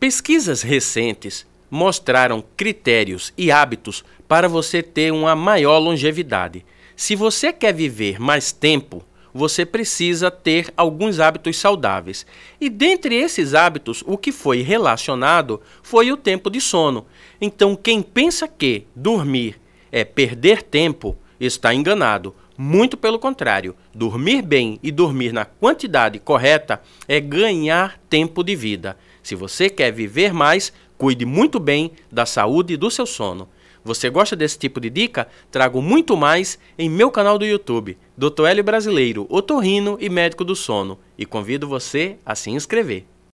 Pesquisas recentes mostraram critérios e hábitos para você ter uma maior longevidade. Se você quer viver mais tempo, você precisa ter alguns hábitos saudáveis. E dentre esses hábitos, o que foi relacionado foi o tempo de sono. Então, quem pensa que dormir é perder tempo está enganado, muito pelo contrário, dormir bem e dormir na quantidade correta é ganhar tempo de vida. Se você quer viver mais, cuide muito bem da saúde e do seu sono. Você gosta desse tipo de dica? Trago muito mais em meu canal do YouTube, Dr. Hélio Brasileiro, otorrino e médico do sono, e convido você a se inscrever.